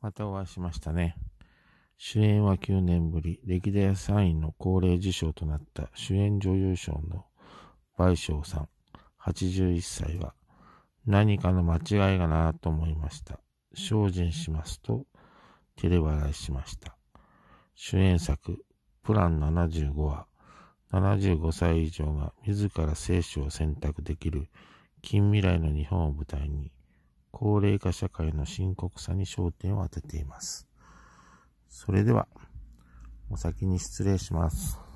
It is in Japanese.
またお会いしましたね。主演は9年ぶり、歴代3位の高齢受賞となった主演女優賞の倍賞さん、81歳は、何かの間違いがなと思いました。精進しますと、照れ笑いしました。主演作、プラン75は、75歳以上が自ら生死を選択できる近未来の日本を舞台に、高齢化社会の深刻さに焦点を当てています。それでは、お先に失礼します。